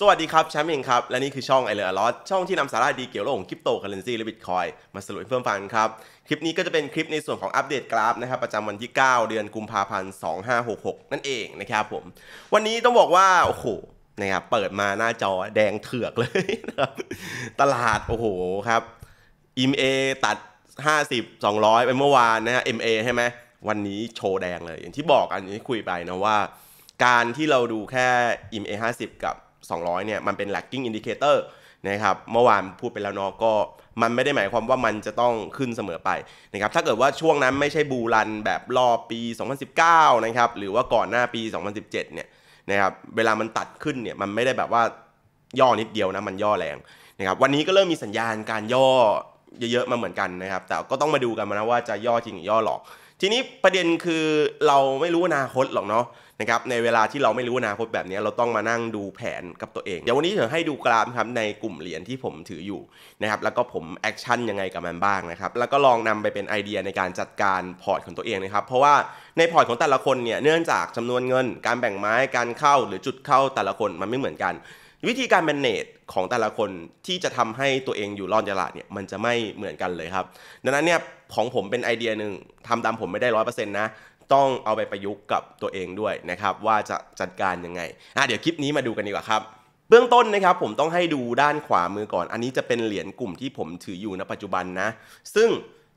สวัสดีครับ แชมป์เองครับ และนี่คือช่องไอเลอร์ลอสช่องที่นำสาระดีเกี่ยวกับของคริปโตเคอเรนซีและบิตคอยมาสรุปเพิ่มฟังครับ คลิปนี้ก็จะเป็นคลิปในส่วนของอัปเดตกราฟนะครับประจำวันที่ 9 เดือนกุมภาพันธ์ 2566 นั่นเองนะครับผม วันนี้ต้องบอกว่า โอ้โห นะครับ เปิดมาหน้าจอแดงเถือกเลยนะครับ ตลาด โอ้โห ครับ EMA ตัด 50 200ไปเมื่อวานนะฮะ MA ใช่ไหมวันนี้โชว์แดงเลยอย่างที่บอกอันนี้คุยไปนะว่า การที่เราดูแค่ EMA 50 กับ200 เนี่ยมันเป็น lagging indicator นะครับ เมื่อวานพูดไปแล้วเนาะก็มันไม่ได้หมายความว่ามันจะต้องขึ้นเสมอไปนะครับถ้าเกิดว่าช่วงนั้นไม่ใช่บูรันแบบรอบปี 2019นะครับหรือว่าก่อนหน้าปี 2017เนี่ยนะครับ เวลามันตัดขึ้น เนี่ยมันไม่ได้แบบว่าย่อนิดเดียวนะมันย่อแรงนะครับ วันนี้ก็เริ่มมีสัญญาณการย่อเยอะๆมาเหมือนกันนะครับแต่ก็ต้องมาดูกันนะว่าจะย่อจริงหรือย่อหลอก ทีนี้ประเด็นคือเราไม่รู้อนาคตหรอกเนาะนะครับในเวลาที่เราไม่รู้อนาคตแบบนี้ เราต้องมานั่งดูแผนกับตัวเองเดี๋ยววันนี้จะให้ดูกราฟครับในกลุ่มเหรียญที่ผมถืออยู่นะครับแล้วก็ผมแอคชั่นยังไงกับมันบ้างนะครับแล้วก็ลองนำไปเป็นไอเดียในการจัดการพอร์ตของตัวเองนะครับ เพราะว่าในพอร์ตของแต่ละคนเนี่ยเนื่องจากจำนวนเงินการแบ่งไม้การเข้า หรือจุดเข้าแต่ละคนมันไม่เหมือนกันวิธีการ manage ของแต่ละคนที่จะทำให้ตัวเองอยู่รอดตลาดเนี่ยมันจะไม่เหมือนกันเลยครับดังนั้นเนี่ยของผมเป็นไอเดียหนึ่งทำตามผมไม่ได้ร้อยเปอร์เซ็นต์นะต้องเอาไปประยุกต์กับตัวเองด้วยนะครับว่าจะจัดการยังไงอ่ะเดี๋ยวคลิปนี้มาดูกันดีกว่าครับ เบื้องต้นนะครับผมต้องให้ดูด้านขวามือก่อน อันนี้จะเป็นเหรียญกลุ่มที่ผมถืออยู่ณปัจจุบันนะ ซึ่ง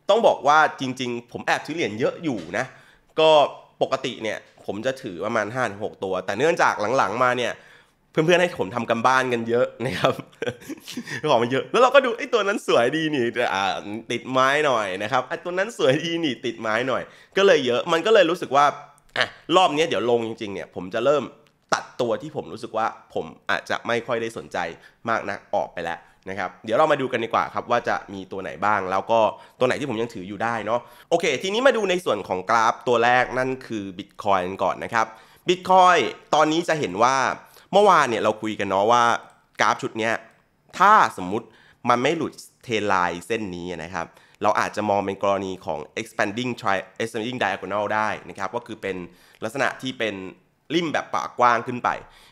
ต้องบอกว่าจริงๆ ผมแอบถือเหรียญเยอะอยู่นะก็ปกติเนี่ยผมจะถือประมาณ5-6ตัว แต่เนื่องจากหลังๆ มาเนี่ยเพื่อนๆ ให้ผมทำกันบ้านกันเยอะนะครับของมันเยอะแล้วเราก็ดูไอ้ตัวนั้นสวยดีนี่อ่าติดไม้หน่อยนะครับไอ้ตัวนั้นสวยดีนี่ ติดไม้หน่อย ก็เลยเยอะมันก็เลยรู้สึกว่าอ่ะรอบนี้เดี๋ยวลงจริงๆเนี่ยผมจะเริ่มตัดตัวที่ผมรู้สึกว่าผมอาจจะไม่ค่อยได้สนใจมากนะักออกไปแล้วนะครับ เดี๋ยวเรามาดูกันดีกว่าครับว่าจะมีตัวไหนบ้าง แล้วก็ตัวไหนที่ผมยังถืออยู่ได้เนาะโอเคทีนี้มาดูในส่วนของกราฟตัวแรกนั่นคือ Bitcoin ก่อนนะครับ Bitcoin ตอนนี้จะเห็นว่าเมื่อวานเนี่ยเราคุยกันเนาะว่ากราฟชุดเนี้ยถ้าสมมุติมันไม่หลุดเทไลน์เส้นนี้นะครับ เราอาจจะมองเป็นกรณีของ expanding tri expanding diagonal ได้นะครับ ก็คือเป็นลักษณะที่เป็นริมแบบปากกว้างขึ้นไป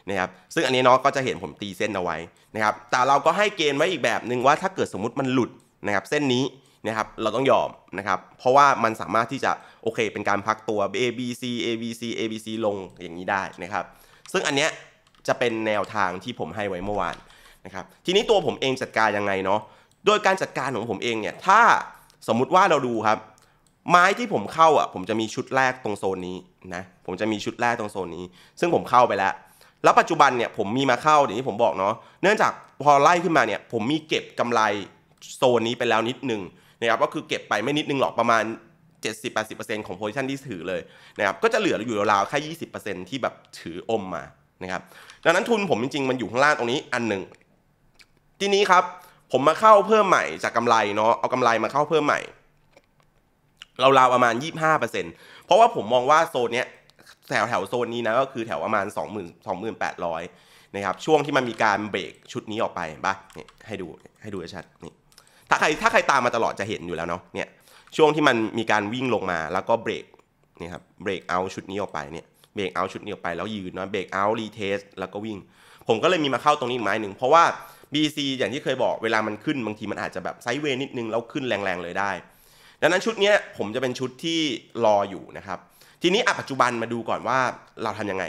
นะครับ ซึ่งอันนี้น้องก็จะเห็นผมตีเส้นเอาไว้นะครับ แต่เราก็ให้เกณฑ์ไว้อีกแบบหนึ่งว่าถ้าเกิดสมมติมันหลุดนะครับเส้นนี้นะครับเราต้องยอมนะครับเพราะว่ามันสามารถที่จะโอเค เป็นการพักตัว A B C A B C A B C ลงอย่างนี้ได้นะครับ ซึ่งอันเนี้ยจะเป็นแนวทางที่ผมให้ไว้เมื่อวานนะครับทีนี้ตัวผมเองจัดการยังไงเนาะโดยการจัดการของผมเองเนี่ยถ้าสมมุติว่าเราดูครับ ไม้ที่ผมเข้าอ่ะผมจะมีชุดแรกตรงโซนนี้นะผมจะมีชุดแรกตรงโซนนี้ ซึ่งผมเข้าไปแล้วแล้วปัจจุบันเนี่ยผมมีมาเข้าอย่างที่ผมบอกเนาะเนื่องจากพอไล่ขึ้นมาเนี่ยผมมีเก็บกำไรโซนนี้ไปแล้วนิดนึงนะครับก็คือเก็บไปไม่นิดนึงหรอกประมาณ 70-80%ของโพซิชันที่ถือเลยนะครับก็จะเหลืออยู่ราวๆแค่20%ที่แบบถืออมมานะครับดังนั้นทุนผมจริงๆมันอยู่ข้างล่างตรงนี้อันหนึ่ง ทีนี้ครับผมมาเข้าเพิ่มใหม่จากกำไรเนาะเอากำไรมาเข้าเพิ่มใหม่เราราวประมาณ 25%เพราะว่าผมมองว่าโซนเนี้ยแถวแถวโซนนี้นะก็คือแถวประมาณ20,000 2,800นะครับช่วงที่มันมีการเบรกชุดนี้ออกไปบ้าให้ดูให้ดูชัดนี่ถ้าใครถ้าใครตามมาตลอดจะเห็นอยู่แล้วเนาะเนี่ยช่วงที่มันมีการวิ่งลงมาแล้วก็เบรกนี่ครับเบรกเอาชุดนี้ออกไปเนี่ยเบรกเอาชุดนี้ออกไปแล้วยืนนะเบรกเอารีเทสแล้วก็วิ่ง ผมก็เลยมีมาเข้าตรงนี้ไม้หนึ่ง เพราะว่า BC อย่างที่เคยบอกเวลามันขึ้นบางทีมันอาจจะแบบไซด์เวย์นิดนึงแล้วขึ้นแรงๆเลยได้ ดังนั้นชุดนี้ผมจะเป็นชุดที่รออยู่นะครับ ทีนี้อ่ะปัจจุบันมาดูก่อนว่าเราทํำยังไง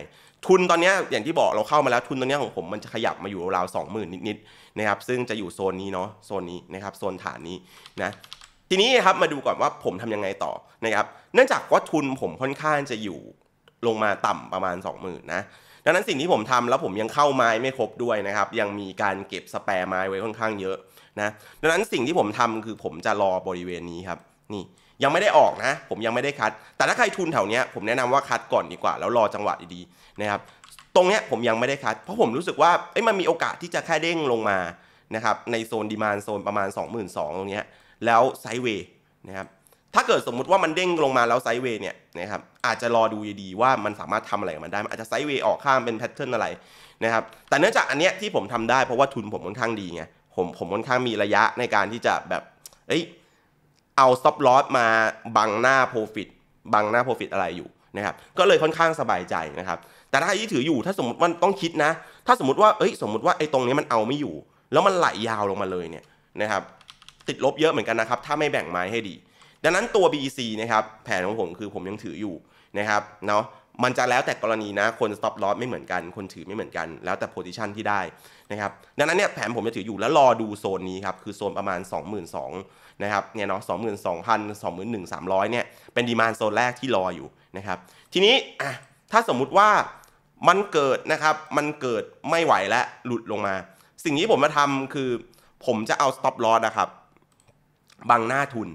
ทุนตอนนี้อย่างที่บอกเราเข้ามาแล้วทุนตอนนี้ของผมมันจะขยับมาอยู่ราวสองหมื่นนิดๆนะครับซึ่งจะอยู่โซนนี้เนาะโซนนี้นะครับโซนฐานนี้นะทีนี้ครับมาดูก่อนว่าผมทํำยังไงต่อนะครับเนื่องจากว่าทุนผมค่อนข้างจะอยู่ลงมาต่ำประมาณ 20,000 นะ ดังนั้นสิ่งที่ผมทำแล้วผมยังเข้าไม้ไม่ครบด้วยนะครับยังมีการเก็บสแปร์ไม้ไว้ค่อนข้างเยอะนะ ดังนั้นสิ่งที่ผมทำคือผมจะรอบริเวณนี้ครับนี่ยังไม่ได้ออกนะ ผมยังไม่ได้คัดแต่ถ้าใครทุนแถวเนี้ยผมแนะนำว่าคัดก่อนดีกว่าแล้วรอจังหวะดีๆนะครับ ตรงเนี้ยผมยังไม่ได้คัดเพราะผมรู้สึกว่าเอ้ยมันมีโอกาสที่จะแค่เด้งลงมานะครับในโซนดีมานโซนประมาณ 22,000ตรงเนี้ยแล้วไซด์เวย์นะครับถ้าเกิดสมมุติว่ามันเด้งลงมาแล้วไซด์เวย์เนี่ยนะครับอาจจะรอดูดีๆว่ามันสามารถทำอะไรกับมันได้มันอาจจะไซด์เวย์ออกข้ามเป็นแพทเทิร์นอะไรนะครับแต่เนื่องจากอันเนี้ยที่ผมทำได้เพราะว่าทุนผมค่อนข้างดีไงผมผมค่อนข้างมีระยะในการที่จะแบบเอ้ย เอาซับลอสมาบังหน้าโปรฟิตบังหน้าโปรฟิตอะไรอยู่นะครับก็เลยค่อนข้างสบายใจนะครับ แต่ถ้าที่ถืออยู่ถ้าสมมติว่าต้องคิดนะ ถ้าสมมติว่าเอ้ยสมมติว่าไอ้ตรงนี้มันเอาไม่อยู่ แล้วมันไหลยาวลงมาเลยเนี่ยนะครับติดลบเยอะเหมือนกันนะครับถ้าไม่แบ่งไม้ให้ดีดังนั้นตัว BEC นะครับ แผนของผม คือผมยังถืออยู่นะครับเนาะ มันจะแล้วแต่กรณีนะ คน stop loss ไม่เหมือนกัน คนถือไม่เหมือนกัน แล้วแต่ position ที่ได้นะครับ ดังนั้นเนี่ยแผนผมจะถืออยู่แล้วรอดูโซนนี้ครับ คือโซนประมาณ 22,000นะครับ เนี่ยเนาะ22,000 2 1 0 0 300 เนี่ย เป็นดีมานโซนแรกที่รออยู่นะครับ ทีนี้อ่ะถ้าสมมุติว่ามันเกิดนะครับ มันเกิดไม่ไหวและหลุดลงมา สิ่งที่ผมมาทำคือผมจะเอา stop loss นะครับบังหน้าทุน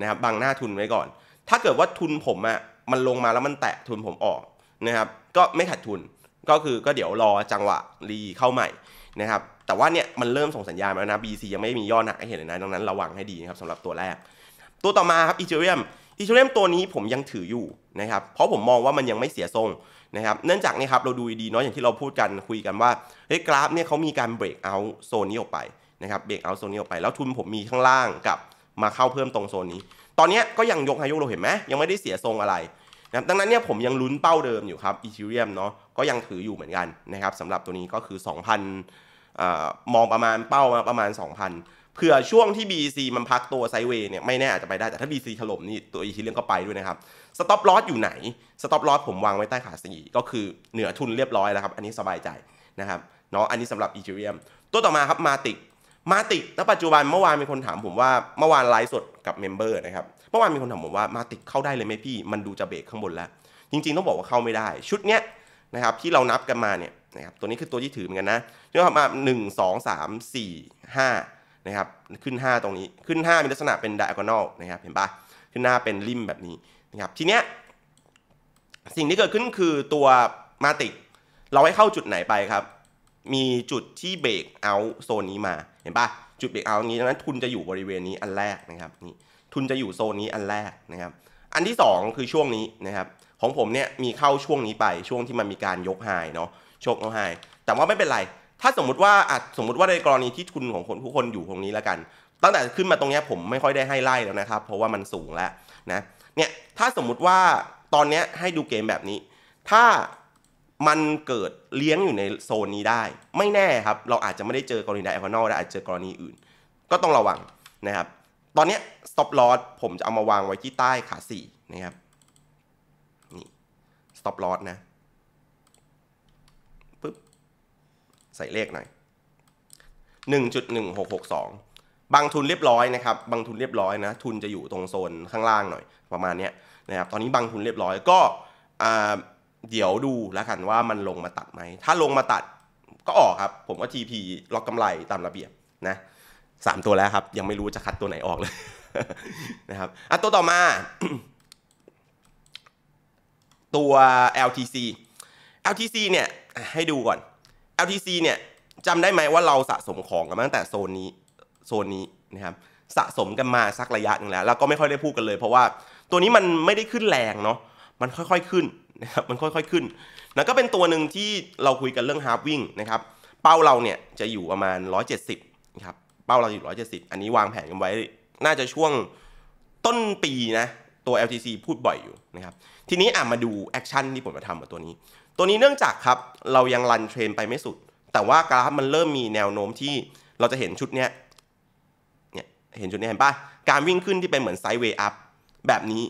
นะครับบังหน้าทุนไว้ก่อน ถ้าเกิดว่าทุนผมอะมันลงมาแล้วมันแตะทุนผมออกนะครับก็ไม่ขาดทุนก็คือก็เดี๋ยวรอจังหวะรีเข้าใหม่นะครับแต่ว่าเนี่ยมันเริ่มส่งสัญญาณแล้วนะ BC ยังไม่มีย่อหนักให้เห็นเลยนะดังนั้นระวังให้ดีนะครับสำหรับตัวแรก ตัวต่อมาครับอีเทเรียมอีเทเรียมตัวนี้ผมยังถืออยู่นะครับเพราะผมมองว่ามันยังไม่เสียทรงนะครับเนื่องจากนี่ครับเราดูดีเนาะอย่างที่เราพูดกันคุยกันว่าเฮ้ยกราฟเนี่ยเขามีการเบรกเอาโซนนี้ออกไปนะครับเบรกเอาโซนนี้ออกไปแล้วทุนผมมีข้างล่างกับมาเข้าเพิ่มตรงโซนนี้ ตอนนี้ก็ยังยกไฮยกเราเห็นไหม ยังไม่ได้เสียทรงอะไรนะดังนั้นเนี่ยผมยังลุ้นเป้าเดิมอยู่ครับ อีเทเรียมเนาะ ก็ยังถืออยู่เหมือนกันนะครับสำหรับตัวนี้ก็คือ 2,000อมองประมาณเป้ามาประมาณ 2,000 เผื่อช่วงที่ BC มันพักตัวไซเวย์เนี่ย ไม่แน่อาจจะไปได้ แต่ถ้า BC ถล่มนี่ตัวอีเทเรียมก็ไปด้วยนะครับสต็อปลอสอยู่ไหนสต็อปลอสผมวางไว้ใต้ขาสี ก็คือเหนือทุนเรียบร้อยแล้วครับ อันนี้สบายใจนะครับ เนาะ อันนี้สำหรับอีเทเรียม ตัวต่อมาครับมาติกมาติณปัจจุบันเมื่อวานมีคนถามผมว่าเมื่อวานไลฟ์สดกับเมมเบอร์นะครับ เมื่อวานมีคนถามผมว่ามาติเข้าได้เลยไหมพี่ มันดูจะเบรกข้างบนแล้ว จริง ๆต้องบอกว่าเข้าไม่ได้ ชุดเนี้ยนะครับ ที่เรานับกันมาเนี่ยนะครับตัวนี้คือตัวที่ถือเหมือนกันนะยอดมาหนึ่งสองสามสี่ห้านะครับขึ้น 5 ตรงนี้ขึ้น 5 มีลักษณะเป็นไดอะกอนอลนะครับเห็นปะขึ้นหน้าเป็นริมแบบนี้นะครับทีเนี้ยสิ่งที่เกิดขึ้นคือตัวมาติกเราให้เข้าจุดไหนไปครับ มีจุดที่เบรกเอาโซนนี้มาห็นปะจุดเบรกเอาอย่างนี้ดังนั้นทุนจะอยู่บริเวณนี้อันแรกนะครับนี่ทุนจะอยู่โซนนี้อันแรกนะครับอันที่ 2 คือช่วงนี้นะครับของผมเนี่ยมีเข้าช่วงนี้ไปช่วงที่มันมีการยกไฮเนาะชกเอาไฮแต่ว่าไม่เป็นไร ถ้าสมมติว่าอ่ะสมมติว่าในกรณีที่ทุนของคนผู้คนอยู่ตรงนี้แล้วกันตั้งแต่ขึ้นมาตรงนี้ผมไม่ค่อยได้ให้ไล่แล้วนะครับ เพราะว่ามันสูงแล้วนะเนี่ยถ้าสมมติว่าตอนนี้ให้ดูเกมแบบนี้ ถ้ามันเกิดเลี้ยงอยู่ในโซนนี้ได้ไม่แน่ครับ เราอาจจะไม่ได้เจอกรณีไดเอคอนอลได้อาจเจอกรณีอื่นก็ต้องระวังนะครับตอนนี้สต็อปลอสผมจะเอามาวางไว้ที่ใต้ขา 4นะครับนี่สต็อปลอสนะปึ๊บ ใส่เลขหน่อย 1.1662บางทุนเรียบร้อยนะครับบางทุนเรียบร้อยนะทุนจะอยู่ตรงโซนข้างล่างหน่อยประมาณนี้นะครับตอนนี้บางทุนเรียบร้อยก็อ่าเดี๋ยวดูแล้วกันว่ามันลงมาตัดไหม ถ้าลงมาตัดก็ออกครับ ผมว่า TP ล็อกกำไรตามระเบียบนะสามตัวแล้วครับยังไม่รู้จะคัดตัวไหนออกเลยนะครับอ่ะตัวต่อมา ตัว LTC LTC เนี่ยให้ดูก่อน LTC เนี่ยจำได้ไหมว่าเราสะสมของกันตั้งแต่โซนนี้โซนนี้นะครับสะสมกันมาสักระยะหนึ่งแล้วแล้วก็ไม่ค่อยได้พูดกันเลย เพราะว่าตัวนี้มันไม่ได้ขึ้นแรงเนาะ มันค่อยๆขึ้นนะครับมันค่อย ๆขึ้นนะก็เป็นตัวหนึ่งที่เราคุยกันเรื่องฮาร์วิ่งนะครับ เป้าเราเนี่ยจะอยู่ประมาณ 170นะครับ เป้าเราอยู่ 170 อันนี้วางแผนกันไว้ น่าจะช่วงต้นปีนะ ตัว LTC พูดบ่อยอยู่นะครับ ทีนี้อ่ะมาดูแอคชั่นที่ผมมาทำกับตัวนี้ ตัวนี้เนื่องจากครับ เรายังรันเทรนไปไม่สุด แต่ว่ากราฟมันเริ่มมีแนวโน้มที่เราจะเห็นชุดเนี้ย เนี่ย เห็นชุดนี้เห็นปะการวิ่งขึ้นที่เป็นเหมือนไซด์เวย์อัพแบบนี้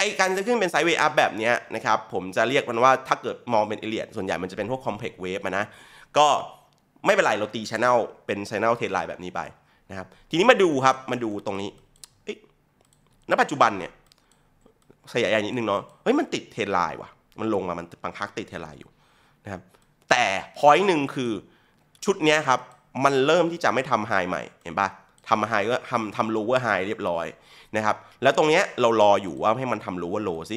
ไอการจะขึ้นเป็นไซด์เวย์อัพแบบนี้นะครับ ผมจะเรียกมันว่าถ้าเกิดมองเป็นเอเลียนส่วนใหญ่มันจะเป็นพวกคอมเพล็กซ์เวฟนะ ก็ไม่เป็นไรเราตีชแนลเป็นชแนลเทรนไลน์แบบนี้ไปนะครับทีนี้มาดูครับ มาดูตรงนี้ณปัจจุบันเนี่ยขยายใหญ่นิดนึงเนาะเฮ้ยมันติดเทรนไลน์ว่ะ มันลงมา มันบางพักติดเทรนไลน์อยู่นะครับแต่พอยต์หนึ่งคือชุดนี้ครับมันเริ่มที่จะไม่ทำไฮใหม่เห็นปะทำไฮก็ทำทำลูเวอร์ไฮเรียบร้อยนะครับแล้วตรงเนี้ยเรารออยู่ว่าให้มันทำู้ว่าโลสิ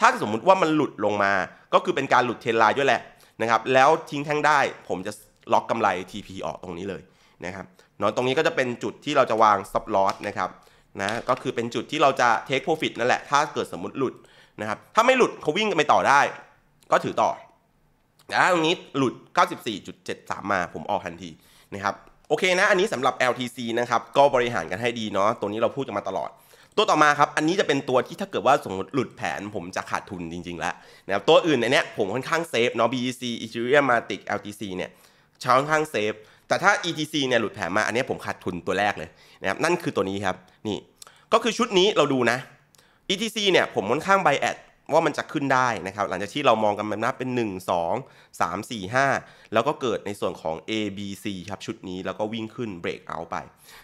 ถ้าสมมุติว่ามันหลุดลงมา ก็คือเป็นการหลุดเทรนไลน์ด้วยแหละนะครับ แล้วทิ้งแท่งได้ ผมจะล็อกกำไร TP ออกตรงนี้เลยนะครับเนาะตรงนี้ก็จะเป็นจุดที่เราจะวางซับลอสนะครับ นะ ก็คือเป็นจุดที่เราจะเทคโปรฟิตนั่นแหละ ถ้าเกิดสมมติหลุดนะครับ ถ้าไม่หลุดเขาวิ่งไปต่อได้ ก็ถือต่อแต่ถ้าตรงนี้หลุด 94.73 มา ผมออกทันทีนะครับ โอเคนะ อันนี้สำหรับ LTC นะครับ ก็บริหารกันให้ดีเนาะตัวนี้เราพูดกันมาตลอดตัวต่อมาครับ อันนี้จะเป็นตัวที่ถ้าเกิดว่าสมมติหลุดแผนผมจะขาดทุนจริง ๆแล้วนะครับ ตัวอื่นในเนี้ยผมค่อนข้างเซฟเนาะ BEC Ethereum Matic LTC เนี่ยช้าค่อนข้างเซฟ แต่ถ้า ETC เนี่ยหลุดแผนมา อันนี้ผมขาดทุนตัวแรกเลยนะครับ นั่นคือตัวนี้ครับ นี่ ก็คือชุดนี้เราดูนะ ETC เนี่ยผมค่อนข้างไบแอดว่ามันจะขึ้นได้นะครับหลังจากที่เรามองกันมานับเป็น 1 2 3 4 5 แล้วก็เกิดในส่วนของ A B C ครับชุดนี้แล้วก็วิ่งขึ้นเบรกเอาไป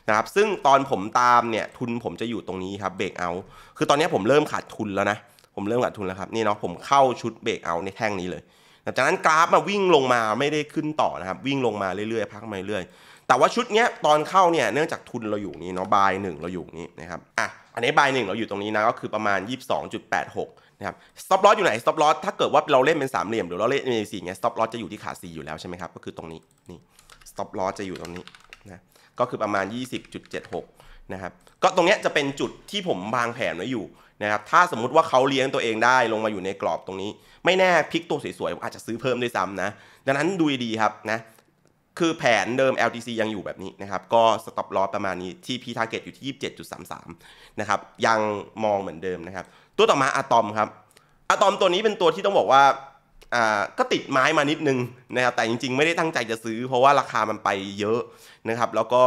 นะครับซึ่งตอนผมตามเนี่ย ทุนผมจะอยู่ตรงนี้ครับเบรกเอาคือตอนนี้ผมเริ่มขาดทุนแล้วนะ ผมเริ่มขาดทุนแล้วครับ นี่เนาะผมเข้าชุดเบรกเอาในแท่งนี้เลย จากนั้นกราฟมาวิ่งลงมาไม่ได้ขึ้นต่อนะครับ วิ่งลงมาเรื่อยๆพักมาเรื่อยๆแต่ว่าชุดเนี้ยตอนเข้าเนี่ยเนื่องจากทุนเราอยู่นี้เนาะบายหนึ่งเราอยู่นี้นะครับอ่ะอันนี้บายหนึ่งเราอยู่ตรงนี้นะก็คือประมาณ22.86นะครับสต็อปลอสอยู่ไหนสต็อปลอสถ้าเกิดว่าเราเล่นเป็นสามเหลี่ยมหรือเราเล่นเป็นสี่เงี้ยสต็อปลอสจะอยู่ที่ขาสี่อยู่แล้วใช่ไหมครับ ก็คือตรงนี้นี่สต็อปลอสจะอยู่ตรงนี้นะก็คือประมาณ 20.76 นะครับ ก็ตรงเนี้ยจะเป็นจุดที่ผมวางแผนไว้อยู่นะครับ ถ้าสมมุติว่าเขาเลี้ยงตัวเองได้ลงมาอยู่ในกรอบตรงนี้ ไม่แน่พลิกตัวสวยๆอาจจะซื้อเพิ่มด้วยซ้ำนะ ดังนั้นดูดีครับนะคือแผนเดิม LTC ยังอยู่แบบนี้นะครับ ก็สต็อปลอสประมาณนี้ที่พาร์เก็ตอยู่ที่ 27.33 นะครับ ยังมองเหมือนเดิมนะครับ ตัวต่อมาอะตอมครับอะตอมตัวนี้เป็นตัวที่ต้องบอกว่าอ่าก็ติดไม้มานิดนึงนะครับ แต่จริงๆไม่ได้ตั้งใจจะซื้อเพราะว่าราคามันไปเยอะนะครับ แล้วก็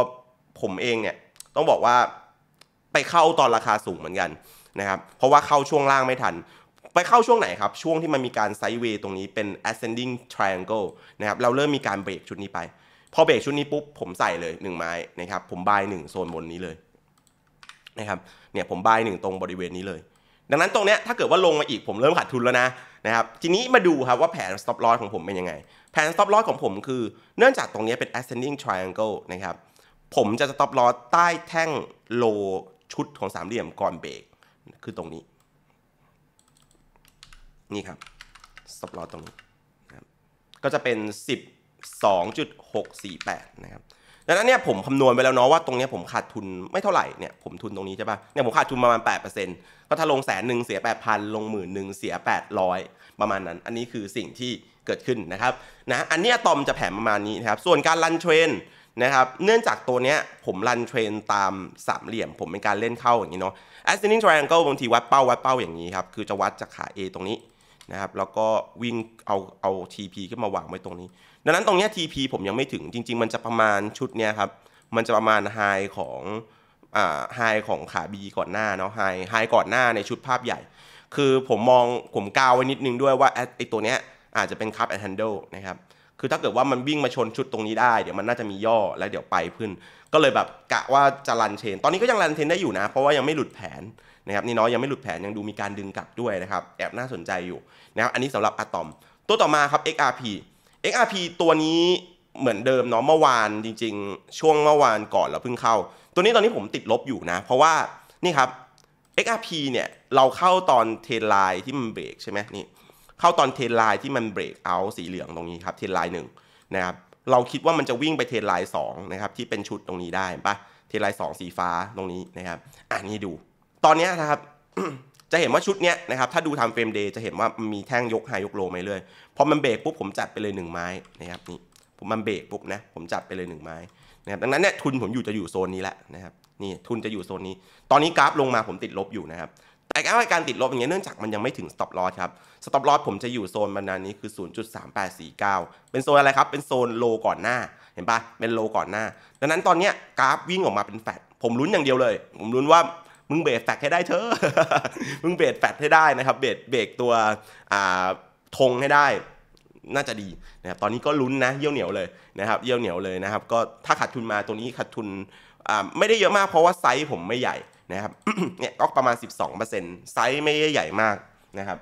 ผมเองเนี่ย ต้องบอกว่าไปเข้าตอนราคาสูงเหมือนกันนะครับเพราะว่าเข้าช่วงล่างไม่ทัน ไปเข้าช่วงไหนครับช่วงที่มันมีการไซด์เวย์ตรงนี้เป็น ascending triangle นะครับเราเริ่มมีการเบรกชุดนี้ไปพอเบรกชุดนี้ปุ๊บผมใส่เลย 1 ไม้นะครับ ผมบายหโซนบนนี้เลยนะครับเนี่ยผมบายหตรงบริเวณนี้เลย ดังนั้นตรงเนี้ยถ้าเกิดว่าลงมาอีกผมเริ่มขาดทุนแล้วนะนะครับ ทีนี้มาดูครับว่าแผน stop loss ของผมเป็นยังไง แผน stop loss ของผมคือ เนื่องจากตรงนี้เป็น ascending triangle นะครับ ผมจะ stop loss ใต้แท่ง low ชุดของสามเหลี่ยมก่อนเบรกคือตรงนี้นี่ครับ stop loss ตรงนี้ก็จะเป็น 10 2.648 นะครับ ดังนั้นเนี่ยผมคำนวณไปแล้วเนาะว่าตรงนี้ผมขาดทุนไม่เท่าไหร่เนี่ยผมทุนตรงนี้ใช่ป่ะเนี่ยผมขาดทุนประมาณ8%ก็ถ้าลงแสนหนึ่งเสีย 8,000 ลงหมื่นหนึ่งเสีย 800 ประมาณนั้น อันนี้คือสิ่งที่เกิดขึ้นนะครับนะอันนี้ตอมจะแผนประมาณนี้นะครับ ส่วนการรันเทรนนะครับเนื่องจากตัวเนี้ยผมรันเทรนตามสามเหลี่ยม ผมเป็นการเล่นเข้าอย่างนี้เนาะ ascending triangle บางทีวัดเป้าวัดเป้าอย่างนี้ครับคือจะวัดจากขา A ตรงนี้นะครับแล้วก็วิ่งเอาเอา TP ขึ้นมาวางไว้ตรงนี้ดังนั้นตรงนี้ TP ผมยังไม่ถึง จริง ๆ มันจะประมาณชุดเนี้ยครับ มันจะประมาณไฮของอ่าไฮของขา B ก่อนหน้าเนาะไฮไฮก่อนหน้าในชุดภาพใหญ่ คือผมมอง ผมกาวไว้นิดนึงด้วยว่าไอตัวเนี้ยอาจจะเป็นคัพแอนด์แฮนเดิลนะครับ คือถ้าเกิดว่ามันวิ่งมาชนชุดตรงนี้ได้ เดี๋ยวมันน่าจะมีย่อแล้วเดี๋ยวไปขึ้น ก็เลยแบบกะว่าจะรันเชน ตอนนี้ก็ยังรันเชนได้อยู่นะ เพราะว่ายังไม่หลุดแผนนะครับนี่เนาะยังไม่หลุดแผนยังดูมีการดึงกลับด้วยนะครับแอบน่าสนใจอยู่นะครับอันนี้สำหรับอะตอมตัวต่อมาครับ XRP XRP ตัวนี้เหมือนเดิมเนาะเมื่อวานจริงๆช่วงเมื่อวานก่อนเราเพิ่งเข้า ตัวนี้ตอนนี้ผมติดลบอยู่นะ เพราะว่านี่ครับ XRP เนี่ยเราเข้าตอนเทนไลน์ที่มันเบรกใช่ไหมนี่เข้าตอนเทนไลน์ที่มันเบรกเอาสีเหลืองตรงนี้ครับเทนไลน์หนึ่งนะครับเราคิดว่ามันจะวิ่งไปเทนไลน์สองนะครับที่เป็นชุดตรงนี้ได้ปะเทนไลน์สองสีฟ้าตรงนี้นะครับอ่านี่ดู ตอนนี้นะครับจะเห็นว่าชุดเนี้ยนะครับถ้าดูทำเฟรมเดย์จะเห็นว่ามันมีแท่งยกไฮยกโลมาเรื่อยพอมันเบรกปุ๊บผมจัดไปเลย1ไม้นะครับ นี่ผมมันเบรกปุ๊บนะผมจัดไปเลย1ไม้นะครับดังนั้นเนี่ยทุนผมอยู่จะอยู่โซนนี้แหละนะครับนี่ทุนจะอยู่โซนนี้ ตอนนี้กราฟลงมาผมติดลบอยู่นะครับแต่การติดลบอย่างเงี้ยเนื่องจากมันยังไม่ถึงสต็อปลอสครับสต็อปลอสผมจะอยู่โซนบรรมานี้คือ 0.3849 เป็นโซนอะไรครับ เป็นโซนโลก่อนหน้า เห็นปะเป็นโลก่อนหน้า ดังนั้นตอนเนี้ยกราฟวิ่งออกมาเป็นแฟดผมลุ้นอย่างเดียวเลย ผมลุ้นว่ามึงเบรกแฟกให้ได้เธอมึงเบรกแฟกให้ได้นะครับ เบรกเบรกตัวธงให้ได้ น่าจะดีนะครับ ตอนนี้ก็ลุ้นนะ เยี่ยวเหนียวเลยนะครับ เยี่ยวเหนียวเลยนะครับ ก็ถ้าขาดทุนมาตัวนี้ขาดทุนไม่ได้เยอะมาก เพราะว่าไซส์ผมไม่ใหญ่นะครับ เนี่ยก็ประมาณ 12%ไซส์ไม่ได้ใหญ่มากนะครับ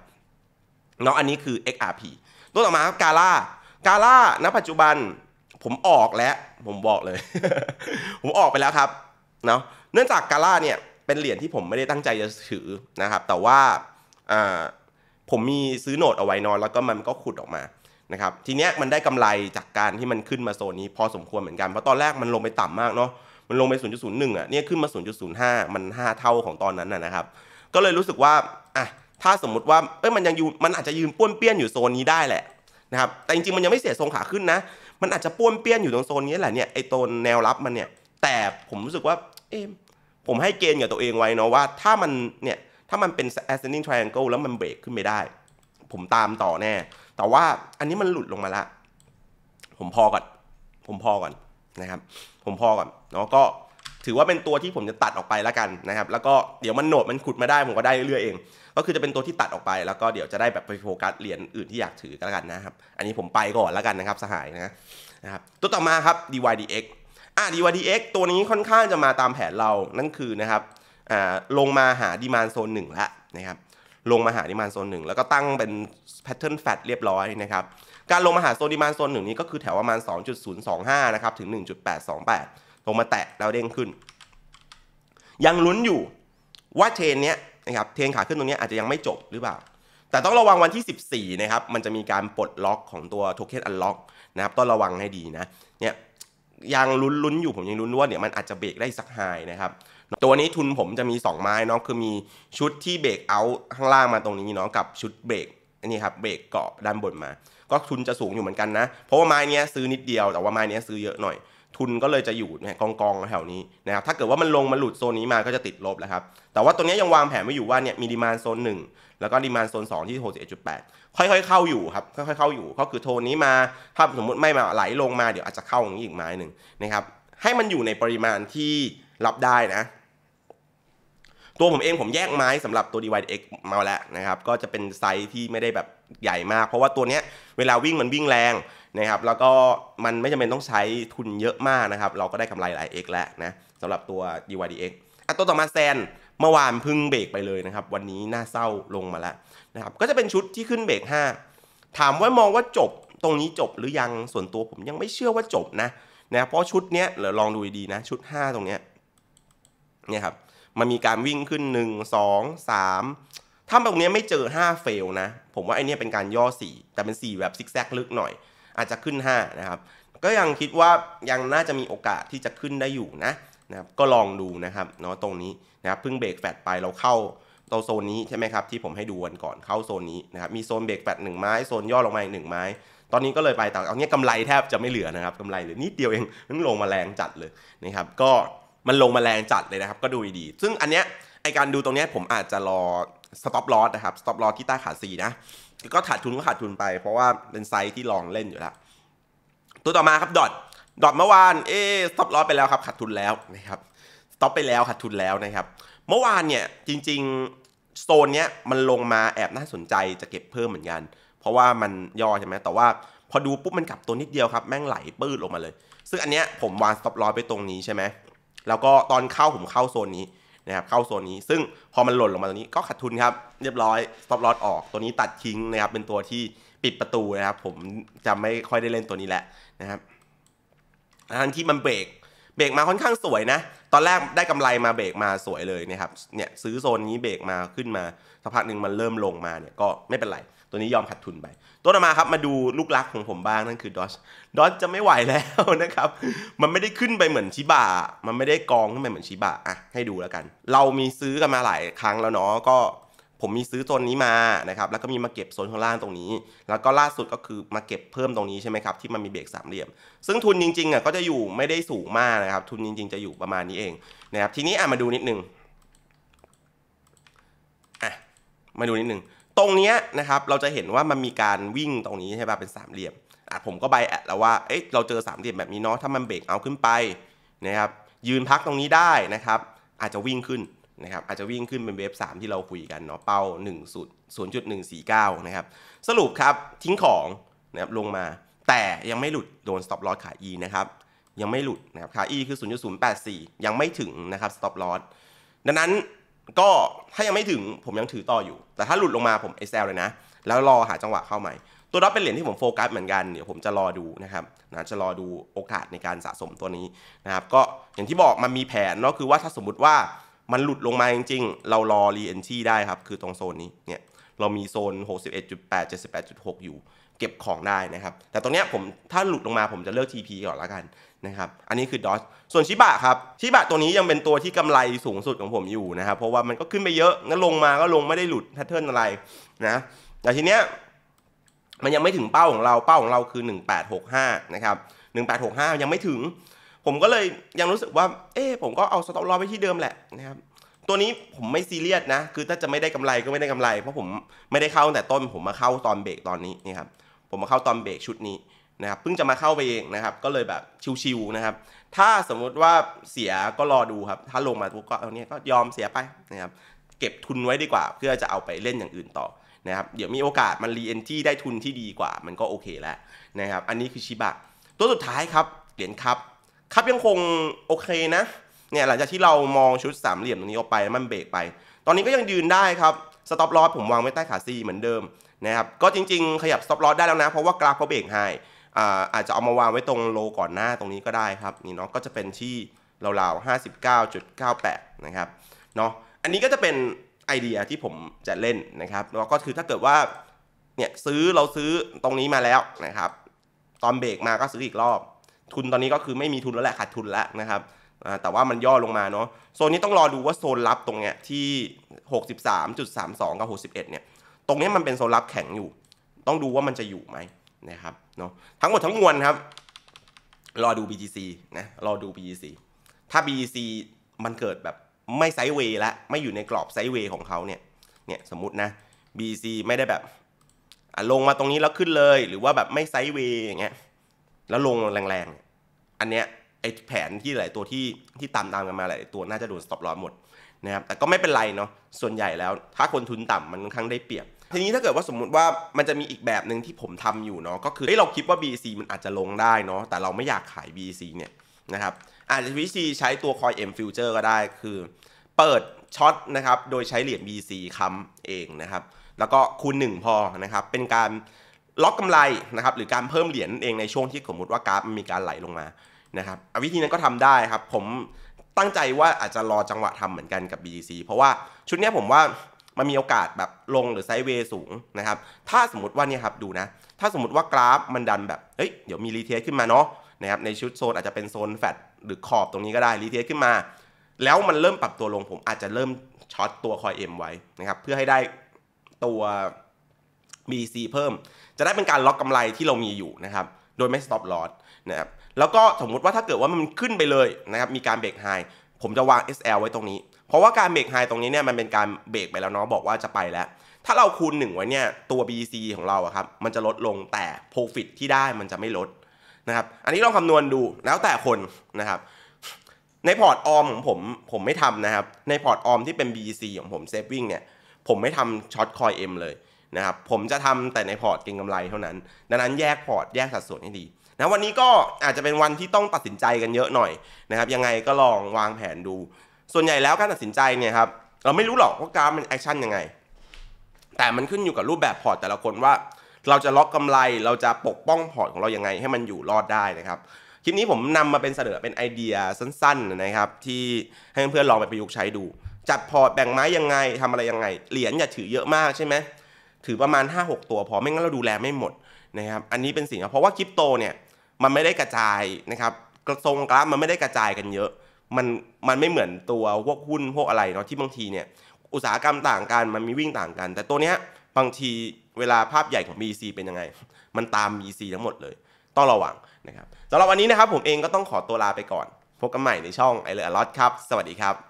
เนาะอันนี้คือ XRP ตัวต่อมาครับกาล่ากาล่าณ ปัจจุบัน ผมออกแล้วผมบอกเลย ผมออกไปแล้วครับ เนาะ เนื่องจากกาล่าเนี่ยเป็นเหรียญที่ผมไม่ได้ตั้งใจจะถือนะครับ แต่ว่าผมมีซื้อโหนดเอาไว้นอน แล้วก็มันก็ขุดออกมา นะครับ ทีเนี้ยมันได้กำไรจากการที่มันขึ้นมาโซนนี้พอสมควรเหมือนกัน เพราะตอนแรกมันลงไปต่ำมากเนาะมันลงไป 0.01 อ่ะเนี่ยขึ้นมา 0.05 มัน 5 เท่าของตอนนั้นนะครับ ก็เลยรู้สึกว่า อ่ะ ถ้าสมมุติว่าเอ้ยมันยังอยู่มันอาจจะยืนป้วนเปี้ยนอยู่โซนนี้ได้แหละนะครับแต่จริงๆมันยังไม่เสียทรงขาขึ้นนะมันอาจจะป้วนเปี้ยนอยู่ตรงโซนนี้แหละเนี่ยไอ้ตนแนวรับมันเนี่ยแต่ผมรู้สึกว่าเอ๊ะผมให้เกณฑ์กับตัวเองไว้เนาะว่าถ้ามันเนี่ยถ้ามันเป็น ascending triangle แล้วมันเบรกขึ้นไม่ได้ ผมตามต่อแน่แต่ว่าอันนี้มันหลุดลงมาละผมพอก่อนผมพอก่อนนะครับ ผมพอก่อนเนาะก็ถือว่าเป็นตัวที่ผมจะตัดออกไปแล้วกันนะครับ แล้วก็เดี๋ยวมันโหนดมันขุดมาได้ผมก็ได้เรื่อยเอง ก็คือจะเป็นตัวที่ตัดออกไปแล้วก็เดี๋ยวจะได้แบบไปโฟกัสเหรียญอื่นที่อยากถือกันแล้วกันนะครับ อันนี้ผมไปก่อนแล้วกันนะครับสหายนะนะครับ ตัวต่อมาครับ DYDX อ่าดีเตัวนี้ค่อนข้างจะมาตามแผนเรา นั่นคือนะครับอ่าลงมาหาดีมานโซนหนึ่งละนะครับ ลงมาหาดีมานโซนหนึ่งแล้วก็ตั้งเป็นแพทเทิร์นแฟตเรียบร้อยนะครับ การลงมาหาโซนดีมานโซนหนึ่งนี้ก็คือแถวประมาณ2.025นะครับถึง 1.828ลงมาแตะแล้วเด้งขึ้น ยังลุ้นอยู่ว่าเทรนเนี้ยนะครับเทรนขาขึ้นตรงนี้อาจจะยังไม่จบหรือเปล่าแต่ต้องระวังวันที่ 14นะครับมันจะมีการปลดล็อกของตัวโทเค็นอันล็อกนะครับต้องระวังให้ดีนะเนี่ยยังลุ้นลุ้นอยู่ผมยังลุ้นว่าเนี่ยมันอาจจะเบรกได้สักไฮนะครับตัวนี้ทุนผมจะมี 2 ไม้เนาะคือมีชุดที่เบรกเอาข้างล่างมาตรงนี้เนาะกับชุดเบรกอันนี้ครับเบรกเกาะด้านบนมา ก็ทุนจะสูงอยู่เหมือนกันนะเพราะว่าไม้นี้ซื้อนิดเดียวแต่ว่าไม้นี้ซื้อเยอะหน่อย ทุนก็เลยจะอยู่เนี่ยกองกองแถวนี้นะครับถ้าเกิดว่ามันลงมาหลุดโซนนี้มาก็จะติดลบแล้วครับแต่ว่าตัวนี้ยังวางแผนไว้อยู่ว่าเนี่ยมีดีมานโซน 1 แล้วก็ดีมานโซน2ที่61.8ค่อย ๆเข้าอยู่ครับค่อยๆเข้าอยู่ก็คือโทนนี้มาถ้าสมมติไม่มาไหลลงมาเดี๋ยวอาจจะเข้าอย่างนี้อีกไม้หนึ่งนะครับให้มันอยู่ในปริมาณที่รับได้นะ ตัวผมเองผมแยกไม้สำหรับตัว d y x มาแล้วนะครับก็จะเป็นไซส์ที่ไม่ได้แบบใหญ่มาก เพราะว่าตัวเนี้ยเวลาวิ่งมันวิ่งแรงนะครับ แล้วก็มันไม่จำเป็นต้องใช้ทุนเยอะมากนะครับ เราก็ได้กำไรหลาย X แล้วนะสำหรับตัว d y x อ่ะตัวต่อมาแซนเมื่อวานพึ่งเบรกไปเลยนะครับ วันนี้น่าเศร้าลงมาแล้วนะครับก็จะเป็นชุดที่ขึ้นเบรก5 ถามว่ามองว่าจบตรงนี้จบหรือยังส่วนตัวผมยังไม่เชื่อว่าจบนะนะเพราะชุดเนี้ยเดี๋ยวลองดูดีนะ ชุด 5 ตรงเนี้ยเนี่ยครับมันมีการวิ่งขึ้น 1 2 3 ถ้าตรงนี้ไม่เจอ 5 เฟลนะ ผมว่าไอเนี้ยเป็นการย่อ 4 แต่เป็น 4 แบบซิกแซกลึกหน่อย อาจจะขึ้น5นะครับก็ยังคิดว่ายังน่าจะมีโอกาสที่จะขึ้นได้อยู่นะนะครับก็ลองดูนะครับเนาะตรงนี้นะครับเพิ่งเบรกแฟดไปเราเข้าตัวโซนนี้ใช่ไหมครับที่ผมให้ดูวันก่อนเข้าโซนนี้นะครับมีโซนเบรกแฟดหนึ่งไม้โซนย่อลงมาอีกหนึ่งไม้ ตอนนี้ก็เลยไปต่เอาเนี้ยกำไรแทบจะไม่เหลือนะครับกำไรเหลือนิดเดียวเองมันลงมาแรงจัดเลยนะครับก็มันลงมาแรงจัดเลยนะครับ ก็ดูดีซึ่งอันเนี้ยไอการดูตรงเนี้ยผมอาจจะรอสต็อปลอสนะครับสต็อปลอสที่ใต้ขาซีนะก็ขาดทุนก็ขาดทุนไป เพราะว่าเป็นไซส์ที่ลองเล่นอยู่แล้วตัวต่อมาครับดอทดอทเมื่อวาน เอ๊สต็อปลอสไปแล้วครับ ขาดทุนแล้วนะครับ สต็อปไปแล้ว ขาดทุนแล้วนะครับ เมื่อวานเนี่ย จริง ๆโซนเนี้ยมันลงมาแอบน่าสนใจจะเก็บเพิ่มเหมือนกัน เพราะว่ามันย่อใช่ไหม แต่ว่าพอดูปุ๊บมันกลับตัวนิดเดียวครับ แม่งไหลปื้ดลงมาเลย ซึ่งอันเนี้ยผมวางสต็อปลอสไปตรงนี้ใช่ไหมแล้วก็ตอนเข้าผมเข้าโซนนี้นะครับ เข้าโซนนี้ ซึ่งพอมันหล่นลงมาตรงนี้ ก็ขาดทุนครับ เรียบร้อย สต็อปลอสออก ตัวนี้ตัดทิ้งนะครับ เป็นตัวที่ปิดประตูนะครับผมจะไม่ค่อยได้เล่นตัวนี้แหละนะครับทันที่มันเบรก เบรกมาค่อนข้างสวยนะ ตอนแรกได้กำไรมาเบรกมาสวยเลยนะครับ เนี่ยซื้อโซนนี้เบรกมาขึ้นมา สักพักหนึ่งมันเริ่มลงมาเนี่ยก็ไม่เป็นไร ตัวนี้ยอมขัดทุนไป ตัวต่อมาครับมาดูลูกรักของผมบ้างนั่นคือดอชดอชจะไม่ไหวแล้วนะครับ มันไม่ได้ขึ้นไปเหมือนชิบะ มันไม่ได้กองขึ้นไปเหมือนชิบะ อ่ะให้ดูแล้วกัน เรามีซื้อกันมาหลายครั้งแล้วเนาะก็ผมมีซื้อโซนนี้มานะครับ แล้วก็มีมาเก็บโซนข้างล่างตรงนี้ แล้วก็ล่าสุดก็คือมาเก็บเพิ่มตรงนี้ใช่ไหมครับที่มันมีเบรกสามเหลี่ยม ซึ่งทุนจริงๆอ่ะก็จะอยู่ไม่ได้สูงมากนะครับ ทุนจริง ๆ จะอยู่ประมาณนี้เองนะครับทีนี้อ่ะมาดูนิดนึงอ่ะมาดูนิดนึงตรงเนี้ยนะครับเราจะเห็นว่ามันมีการวิ่งตรงนี้ใช่ป่ะเป็นสามเหลี่ยมอ่ะผมก็ใบแอดแล้วว่าเอ๊ะเราเจอสามเหลี่ยมแบบนี้เนาะถ้ามันเบรกเอาขึ้นไปนะครับยืนพักตรงนี้ได้นะครับอาจจะวิ่งขึ้นนะครับอาจจะวิ่งขึ้นเป็นเวฟ3ที่เราคุยกันเนาะเป้า1.149 นะครับ สรุปครับ ทิ้งของนะครับลงมา แต่ยังไม่หลุดโดน stop loss ขา E นะครับ ยังไม่หลุดนะครับขา E คือ 0.084 ยังไม่ถึงนะครับ stop loss ดังนั้นก็ถ้ายังไม่ถึงผมยังถือต่ออยู่ แต่ถ้าหลุดลงมาผม SL เลยนะ แล้วรอหาจังหวะเข้าใหม่ ตัวรับเป็นเหรียญที่ผมโฟกัสเหมือนกันเดี๋ยวผมจะรอดูนะครับนะจะรอดูโอกาสในการสะสมตัวนี้นะครับก็อย่างที่บอกมันมีแผนเนาะคือว่าถ้าสมมติว่ามันหลุดลงมาจริงๆ เรารอรีเอนชีได้ครับ คือตรงโซนนี้ เนี่ย เรามีโซน 61.8 78.6 อยู่ เก็บของได้นะครับ แต่ตรงเนี้ยผมถ้าหลุดลงมาผมจะเลือก TP ก่อนละกันนะครับ อันนี้คือดอสส่วนชิบะครับ ชิบะตัวนี้ยังเป็นตัวที่กำไรสูงสุดของผมอยู่นะครับ เพราะว่ามันก็ขึ้นไปเยอะแล้วลงมาก็ลงไม่ได้หลุดแพทเทิร์นอะไรนะ แต่ทีเนี้ยมันยังไม่ถึงเป้าของเรา เป้าของเราคือ 1865นะครับ1865 ยังไม่ถึงผมก็เลยยังรู้สึกว่า เอ๊ผมก็เอาสต็อปลอไปที่เดิมแหละนะครับ ตัวนี้ผมไม่ซีเรียสนะ คือถ้าจะไม่ได้กำไรก็ไม่ได้กำไร เพราะผมไม่ได้เข้าตั้งแต่ต้น ผมมาเข้าตอนเบรกตอนนี้นี่ครับ ผมมาเข้าตอนเบรกชุดนี้นะครับ เพิ่งจะมาเข้าไปเองนะครับ ก็เลยแบบชิวๆนะครับ ถ้าสมมุติว่าเสียก็รอดูครับ ถ้าลงมาปุ๊บก็เอาเนี้ยก็ยอมเสียไปนะครับ เก็บทุนไว้ดีกว่า เพื่อจะเอาไปเล่นอย่างอื่นต่อนะครับ เดี๋ยวมีโอกาสมันรีเอนที่ได้ทุนที่ดีกว่า มันก็โอเคแล้วนะครับ อันนี้คือชิบะตัวสุดท้ายครับเหรียญครับครับยังคงโอเคนะเนี่ยหลังจากที่เรามองชุดสามเหลี่ยมตรงนี้ออกไปมันเบรกไป ตอนนี้ก็ยังยืนได้ครับสต็อปลอสผมวางไว้ใต้ขาซีเหมือนเดิมนะครับก็จริงๆ ขยับสต็อปลอสได้แล้วนะ เพราะว่ากราฟเขาเบรกไฮอาจจะเอามาวางไว้ตรงโลก่อนหน้าตรงนี้ก็ได้ครับนี่เนาะก็จะเป็นที่ราวๆ59.98 นะครับเนาะอันนี้ก็จะเป็นไอเดียที่ผมจะเล่นนะครับแล้วก็คือถ้าเกิดว่าเนี่ยซื้อเราซื้อตรงนี้มาแล้วนะครับตอนเบรกมาก็ซื้ออีกรอบทุนตอนนี้ก็คือไม่มีทุนแล้วแหละขาดทุนแล้วนะครับ แต่ว่ามันย่อลงมาเนาะโซนนี้ต้องรอดูว่าโซนรับตรงเนี้ยที่ 63.32 กับ 61เนี่ยตรงนี้มันเป็นโซนรับแข็งอยู่ ต้องดูว่ามันจะอยู่ไหมนะครับเนาะทั้งหมดทั้งมวลครับรอดู BTC นะรอดู BTC ถ้า BTC มันเกิดแบบไม่ไซด์เวย์แล้วไม่อยู่ในกรอบไซด์เวย์ของเขาเนี่ยเนี่ยสมมตินะ BTC ไม่ได้แบบลงมาตรงนี้แล้วขึ้นเลยหรือว่าแบบไม่ไซด์เวย์อย่างเงี้ยแล้วลงแรงๆ อันเนี้ยไอแผนที่หลายตัวที่ที่ตามตามกันมาหลายตัวน่าจะโดนสต็อปลอหมดนะครับแต่ก็ไม่เป็นไรเนาะส่วนใหญ่แล้ว ถ้าคนทุนต่ำมันค่อนข้างได้เปรียบ ทีนี้ถ้าเกิดว่าสมมุติว่ามันจะมีอีกแบบหนึ่งที่ผมทำอยู่เนาะก็คือเฮ้ยเราคิดว่า BC มันอาจจะลงได้เนาะแต่เราไม่อยากขาย BC เนี่ยนะครับอาจจะวิธีใช้ตัวอ็มฟ M Future ก็ได้คือ เปิดช็อตนะครับโดยใช้เหรียญ BC ค้ำเองนะครับแล้วก็คูณ1พอนะครับเป็นการล็อกกำไรนะครับหรือการเพิ่มเหรียญเองในช่วงที่สมมติว่ากราฟมันมีการไหลลงมานะครับวิธีนั้นก็ทำได้ครับผมตั้งใจว่าอาจจะรอจังหวะทำเหมือนกันกับ b g c เพราะว่าชุดนี้ผมว่ามันมีโอกาสแบบลงหรือไซด์เวย์สูงนะครับถ้าสมมติว่านี่ครับดูนะ ถ้าสมมติว่ากราฟมันดันแบบเฮ้ยเดี๋ยวมีรีเทสขึ้นมาเนาะนะครับในชุดโซนอาจจะเป็นโซนแฟดหรือขอบตรงนี้ก็ได้รีเทสขึ้นมา แล้วมันเริ่มปรับตัวลงผมอาจจะเริ่มช็อตตัวคอยเอ็มไว้นะครับเพื่อให้ได้ตัว BTC เพิ่ม จะได้เป็นการล็อกกำไรที่เรามีอยู่นะครับ โดยไม่ stop loss นะครับ แล้วก็สมมุติว่าถ้าเกิดว่ามันขึ้นไปเลยนะครับ มีการเบรกไฮผมจะวาง SL ไว้ตรงนี้ เพราะว่าการเบรกไฮตรงนี้เนี่ย มันเป็นการเบรกไปแล้วเนาะบอกว่าจะไปแล้ว ถ้าเราคูณ1ไว้เนี่ย ตัว BTC ของเราครับ มันจะลดลงแต่ profit ที่ได้มันจะไม่ลด นะครับ อันนี้ลองคำนวณดูแล้วแต่คนนะครับ ในพอร์ตออมของผมผมไม่ทำนะครับในพอร์ตออมที่เป็น b t c ของผมเซฟวิ่งเนี่ยผมไม่ทำช็อตคอยเอ็มเลยนะครับผมจะทำแต่ในพอร์ตเก็งกำไรเท่านั้นดังนั้นแยกพอร์ตแยกสัดส่วนให้ดีนะวันนี้ก็อาจจะเป็นวันที่ต้องตัดสินใจกันเยอะหน่อยนะครับยังไงก็ลองวางแผนดู ส่วนใหญ่แล้วการตัดสินใจเนี่ยครับเราไม่รู้หรอกว่ากราฟมันแอคชั่นยังไง แต่มันขึ้นอยู่กับรูปแบบพอร์ตแต่ละคนว่า เราจะล็อกกำไร เราจะปกป้องพอร์ตของเรายังไงให้มันอยู่รอดได้นะครับคลิปนี้ผมนำมาเป็นเสนอเป็นไอเดียสั้นๆนะครับที่ให้เพื่อนๆลองไปประยุกต์ใช้ดู จัดพอร์ตแบ่งไม้ยังไงทำอะไรยังไงเหรียญอย่าถือเยอะมากใช่ไหมถือประมาณ 5-6 ตัว พอไม่งั้นเราดูแลไม่หมดนะครับอันนี้เป็นสิ่งเพราะว่าคริปโตเนี่ยมันไม่ได้กระจายนะครับกระทรงกราฟมันไม่ได้กระจายกันเยอะ มันมันไม่เหมือนตัวพวกหุ้นพวกอะไรเนาะที่บางทีเนี่ยอุตสาหกรรมต่างกันมันมีวิ่งต่างกันแต่ตัวเนี้ยบางทีเวลาภาพใหญ่ของ BC เป็นยังไงมันตาม BC ทั้งหมดเลย ต้องระวังนะครับสำหรับวันนี้นะครับผมเองก็ต้องขอตัวลาไปก่อนพบกันใหม่ในช่องไอเลอร์ลอตครับ สวัสดีครับ